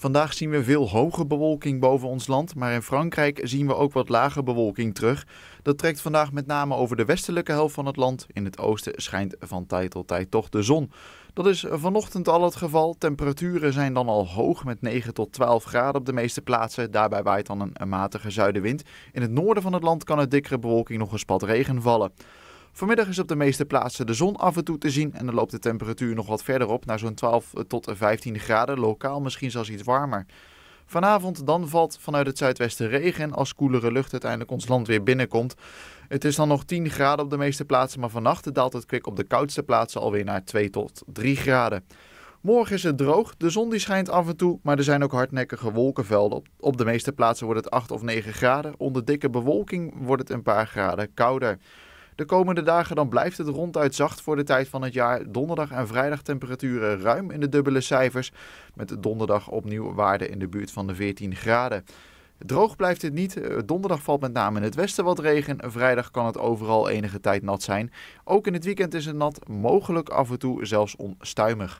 Vandaag zien we veel hoge bewolking boven ons land, maar in Frankrijk zien we ook wat lage bewolking terug. Dat trekt vandaag met name over de westelijke helft van het land. In het oosten schijnt van tijd tot tijd toch de zon. Dat is vanochtend al het geval. Temperaturen zijn dan al hoog met 9 tot 12 graden op de meeste plaatsen. Daarbij waait dan een matige zuidenwind. In het noorden van het land kan uit dikkere bewolking nog een spat regen vallen. Vanmiddag is op de meeste plaatsen de zon af en toe te zien en dan loopt de temperatuur nog wat verder op naar zo'n 12 eh, tot 15 eh, graden, lokaal misschien zelfs iets warmer. Vanavond dan valt vanuit het zuidwesten regen als koelere lucht uiteindelijk ons land weer binnenkomt. Het is dan nog 10 graden op de meeste plaatsen, maar vannacht daalt het kwik op de koudste plaatsen alweer naar 2 tot 3 graden. Morgen is het droog, de zon die schijnt af en toe, maar er zijn ook hardnekkige wolkenvelden. Op, de meeste plaatsen wordt het 8 of 9 graden, onder dikke bewolking wordt het een paar graden kouder. De komende dagen dan blijft het ronduit zacht voor de tijd van het jaar. Donderdag en vrijdag temperaturen ruim in de dubbele cijfers. Met donderdag opnieuw waarden in de buurt van de 14 graden. Droog blijft het niet. Eh, donderdag valt met name in het westen wat regen. Vrijdag kan het overal enige tijd nat zijn. Ook in het weekend is het nat, mogelijk af en toe zelfs onstuimig.